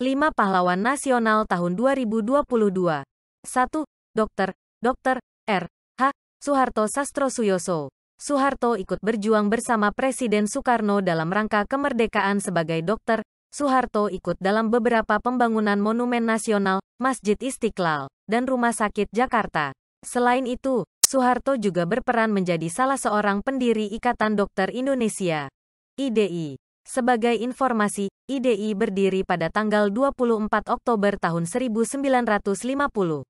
5 Pahlawan Nasional tahun 2022. 1. Dr. Dr. R. H. Soeharto Sastro Suyoso. Soeharto ikut berjuang bersama Presiden Soekarno dalam rangka kemerdekaan sebagai dokter. Soeharto ikut dalam beberapa pembangunan monumen nasional, Masjid Istiqlal, dan Rumah Sakit Jakarta. Selain itu, Soeharto juga berperan menjadi salah seorang pendiri Ikatan Dokter Indonesia. IDI sebagai informasi, IDI berdiri pada tanggal 24 Oktober tahun 1950. 2.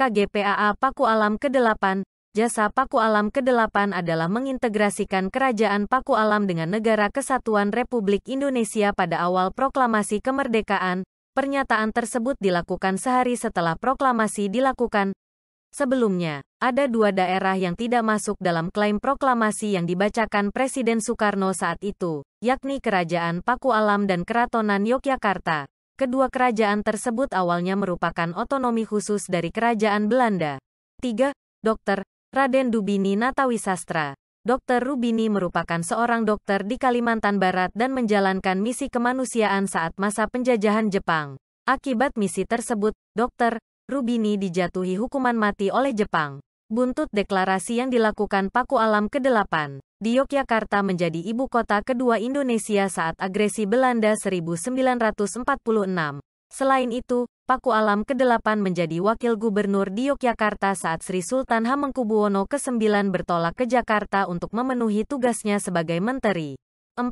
KGPAA Paku Alam ke-8 Jasa Paku Alam ke-8 adalah mengintegrasikan Kerajaan Paku Alam dengan Negara Kesatuan Republik Indonesia pada awal proklamasi kemerdekaan. Pernyataan tersebut dilakukan sehari setelah proklamasi dilakukan. Sebelumnya, ada dua daerah yang tidak masuk dalam klaim proklamasi yang dibacakan Presiden Soekarno saat itu, yakni Kerajaan Paku Alam dan Keratonan Yogyakarta. Kedua kerajaan tersebut awalnya merupakan otonomi khusus dari Kerajaan Belanda. 3. Dokter Raden Dubini Natawisastra Dokter Rubini merupakan seorang dokter di Kalimantan Barat dan menjalankan misi kemanusiaan saat masa penjajahan Jepang. Akibat misi tersebut, Dokter Rubini dijatuhi hukuman mati oleh Jepang buntut deklarasi yang dilakukan Paku Alam ke-8 di Yogyakarta menjadi ibu kota kedua Indonesia saat agresi Belanda 1946. Selain itu, Paku Alam ke-8 menjadi wakil gubernur di Yogyakarta saat Sri Sultan Hamengkubuwono ke-9 bertolak ke Jakarta untuk memenuhi tugasnya sebagai menteri. 4.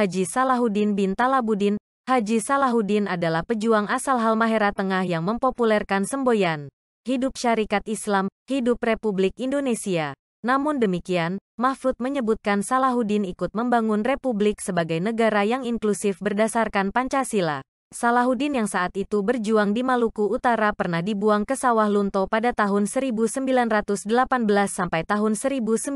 Haji Salahuddin bin Talabudin Haji Salahuddin adalah pejuang asal Halmahera Tengah yang mempopulerkan semboyan hidup syarikat Islam, hidup Republik Indonesia. Namun demikian, Mahfud menyebutkan Salahuddin ikut membangun republik sebagai negara yang inklusif berdasarkan Pancasila. Salahuddin yang saat itu berjuang di Maluku Utara pernah dibuang ke sawah Lunto pada tahun 1918 sampai tahun 1923.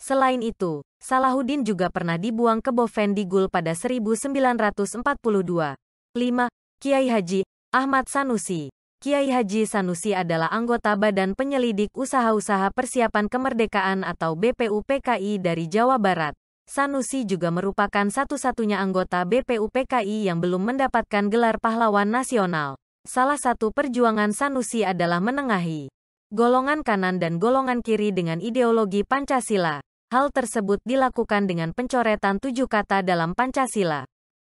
Selain itu, Salahuddin juga pernah dibuang ke Boven Gul pada 1942. 5. Kiai Haji Ahmad Sanusi Kiai Haji Sanusi adalah anggota Badan Penyelidik Usaha-Usaha Persiapan Kemerdekaan atau BPUPKI dari Jawa Barat. Sanusi juga merupakan satu-satunya anggota BPUPKI yang belum mendapatkan gelar pahlawan nasional. Salah satu perjuangan Sanusi adalah menengahi golongan kanan dan golongan kiri dengan ideologi Pancasila. Hal tersebut dilakukan dengan pencoretan tujuh kata dalam Pancasila.